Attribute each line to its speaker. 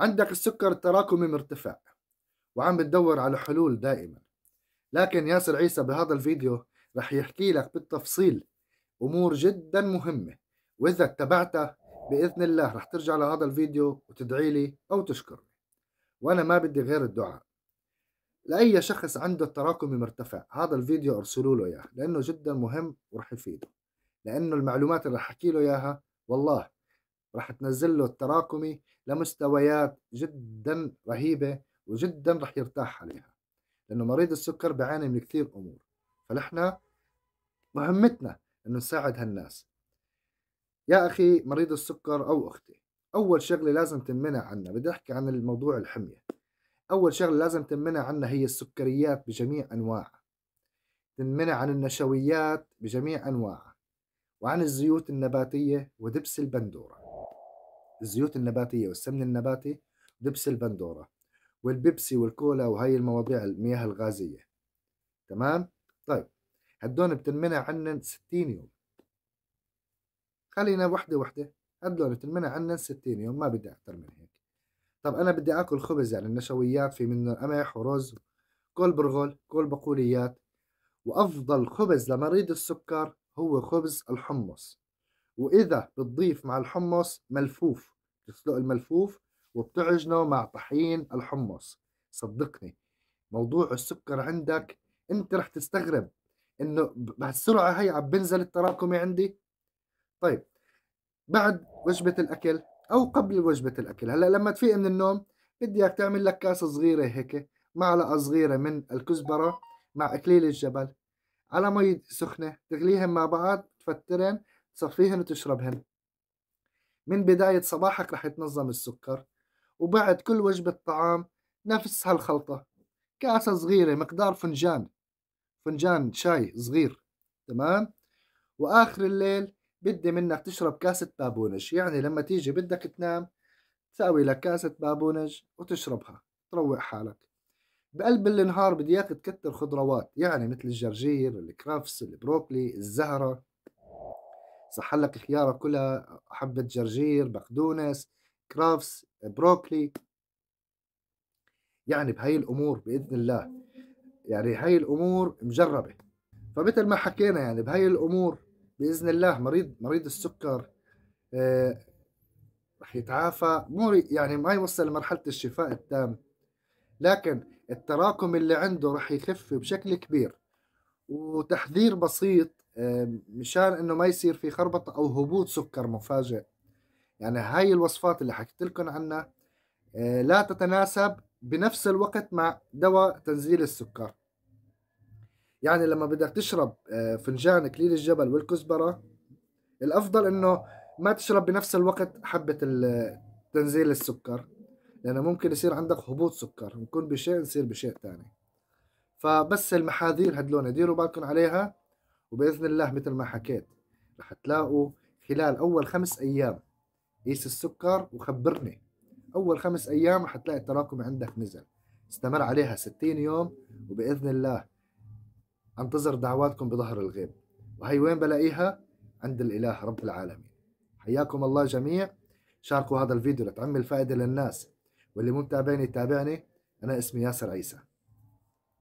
Speaker 1: عندك السكر التراكمي مرتفع وعم بتدور على حلول دائما لكن ياسر عيسى بهذا الفيديو رح يحكي لك بالتفصيل أمور جدا مهمة وإذا اتبعتها بإذن الله رح ترجع لهذا الفيديو وتدعي لي أو تشكرني وأنا ما بدي غير الدعاء لأي شخص عنده التراكمي مرتفع هذا الفيديو أرسلوا له إياه لأنه جدا مهم ورح يفيده لأنه المعلومات اللي رح أحكي له إياها والله رح تنزل له التراكمي لمستويات جدا رهيبه وجدا رح يرتاح عليها لانه مريض السكر بيعاني من كثير امور فنحن مهمتنا انه نساعد هالناس يا اخي مريض السكر او اختي اول شغله لازم تنمنع عنا بدي احكي عن الموضوع الحميه اول شغله لازم تنمنع عنا هي السكريات بجميع انواعها تنمنع عن النشويات بجميع انواعها وعن الزيوت النباتيه ودبس البندوره الزيوت النباتية والسمن النباتي دبس البندورة والبيبسي والكولا وهي المواضيع المياه الغازية تمام طيب هدول بتنمنع عنا 60 يوم خلينا وحدة وحدة هدول بتنمنع عنا 60 يوم ما بدي أكثر من هيك طب أنا بدي آكل خبز يعني النشويات في منه قمح ورز كل برغل كل بقوليات وأفضل خبز لمريض السكر هو خبز الحمص واذا بتضيف مع الحمص ملفوف بتسلق الملفوف وبتعجنه مع طحين الحمص صدقني موضوع السكر عندك انت رح تستغرب انه بهالسرعه هي عم بنزل التراكمي عندي طيب بعد وجبه الاكل او قبل وجبه الاكل هلا لما تفيق من النوم بدي اياك تعمل لك كاسه صغيره هيك معلقه صغيره من الكزبره مع اكليل الجبل على مي سخنه تغليهم مع بعض تفترن تصفيهن وتشربهن من بداية صباحك رح يتنظم السكر وبعد كل وجبة طعام نفس هالخلطة كاسة صغيرة مقدار فنجان فنجان شاي صغير تمام وآخر الليل بدي منك تشرب كاسة بابونج يعني لما تيجي بدك تنام تساوي لك كاسة بابونج وتشربها تروق حالك بقلب النهار بدي اياك تكتر خضروات يعني مثل الجرجير الكرفس البروكلي الزهرة صح لك الخياره كلها حبه جرجير بقدونس كرافس بروكلي يعني بهي الامور باذن الله يعني هاي الامور مجربه فمثل ما حكينا يعني بهي الامور باذن الله مريض مريض السكر آه، رح يتعافى مو يعني ما يوصل لمرحله الشفاء التام لكن التراكم اللي عنده رح يخف بشكل كبير وتحذير بسيط مشان انه ما يصير في خربطه او هبوط سكر مفاجئ يعني هاي الوصفات اللي حكيت لكم عنها آه، لا تتناسب بنفس الوقت مع دواء تنزيل السكر يعني لما بدك تشرب آه، فنجان كليل الجبل والكزبرة الأفضل إنه ما تشرب بنفس الوقت حبة تنزيل السكر لأنه ممكن يصير عندك هبوط سكر نكون بشيء نصير بشيء تاني فبس المحاذير هدلون ديروا بالكم عليها وباذن الله مثل ما حكيت رح تلاقوا خلال اول خمس ايام قيس السكر وخبرني اول خمس ايام رح تلاقي التراكم عندك نزل استمر عليها 60 يوم وباذن الله انتظر دعواتكم بظهر الغيب وهي وين بلاقيها عند الاله رب العالمين حياكم الله جميع شاركوا هذا الفيديو لتعم الفائده للناس واللي مو متابعني يتابعني انا اسمي ياسر عيسى